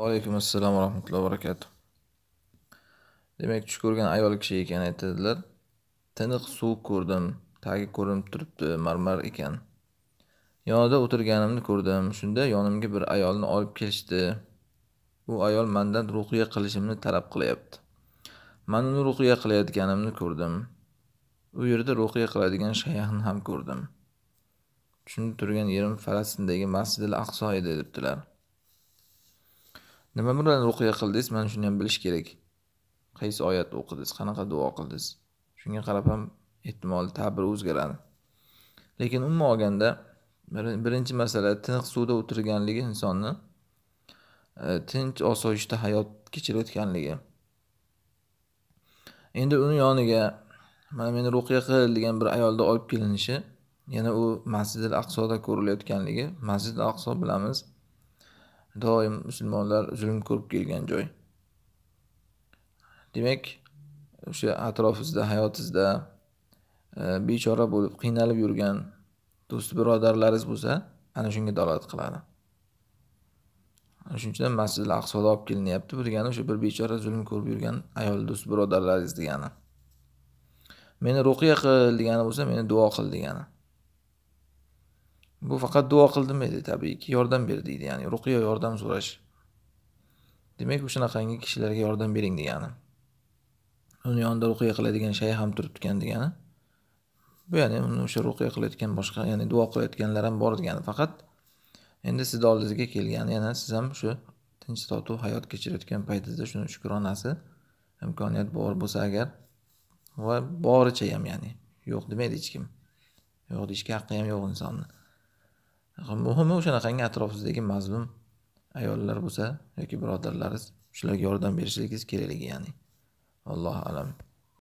vaalaykum assalom va rahmatullohi va barakatuh demak tush ko'rgan ayol kishi ekan aytadilar tiniq suv ko'rdim tagi ko'rinib turibdi marmar ekan yonida o'tirganimni ko'rdim shunda yonimga bir ayolni olib kelishdi u ayol mandan ruqiya qilishimni talab qilyapti man uni ruqiya qilayotganimni ko'rdim u yerda ruqiya qiladigan shayxni ham ko'rdim tushunib turgan yerim falastindagi masjidil aqso edi debdilar nima bilan ruqya qildingiz mana shuni ham bilish kerak qaysi oyatni o'qidingiz qanaqa duo qildingiz shunga qarab ham ehtimol ta'bir o'zgaradi lekin umuman olganda birinchi masala tiniq suvda o'tirganligi insonni e, tinch osoyishta hayot kechirayotganligi endi uni yoniga mana meni ruqya qil degan bir ayolni olib kelinishi yana u masjidil aqsoda ko'rilayotganligi masjidil aqso bilamiz doim musulmonlar zulm ko'rib kelgan joy demak o'sha atrofingizda hayotingizda e, bechora bo'lib qiynalib yurgan do'st birodarlaringiz bo'lsa ana shunga dalolat qiladi shuning uchun masjid aqsoda olib kelinyapti bu degani o'sha bir bechora zulm ko'rib yurgan ayol do'st birodarlaringiz degani meni ruqiya qil degani bo'lsa meni duo qil degani bu faqat duo qildimi edi tabiiyki yordam ber deydi ya'ni ruqiya yordam so'rash demak o'shanaqangi kishilarga yordam bering degani uni yonida ruqiya qiladigan shayx ham turibdikan degani bu ya'ni uni o'sha ruqiya qilayotgan boshqa ya'ni duo qilayotganlar ham bor degani faqat endi sizni oldingizga kelgan yana siz ham shu tinch totuv hayot kechirayotgan paytingizda shuni shukronasi imkoniyat bor bo'lsa agar va boricha ham ya'ni yo'q demaydi hech kim yo'q deyishga haqqi ham yo'q insonni muhimi o'shanaqangi atrofingizdagi mazlum ayollar bo'lsa yoki birodarlaringiz shularga yordam berishingiz kerakligi ya'ni allohu alam